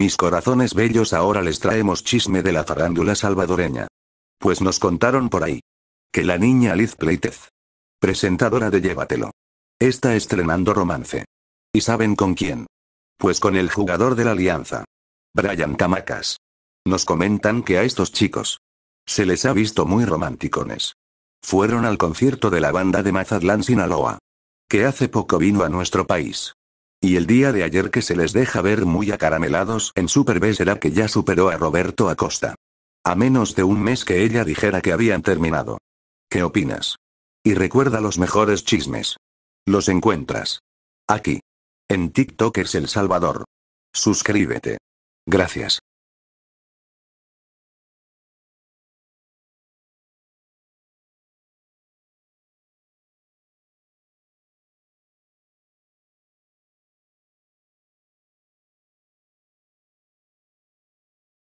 Mis corazones bellos ahora les traemos chisme de la farándula salvadoreña. Pues nos contaron por ahí. Que la niña Liz Pleitez. Presentadora de Llévatelo. Está estrenando romance. ¿Y saben con quién? Pues con el jugador de la alianza. Brian Camacas. Nos comentan que a estos chicos. Se les ha visto muy románticones. Fueron al concierto de la banda de Mazatlán Sinaloa. Que hace poco vino a nuestro país. Y el día de ayer que se les deja ver muy acaramelados en Super B será que ya superó a Roberto Acosta. A menos de un mes que ella dijera que habían terminado. ¿Qué opinas? Y recuerda los mejores chismes. Los encuentras. Aquí. En TikTok es El Salvador. Suscríbete. Gracias.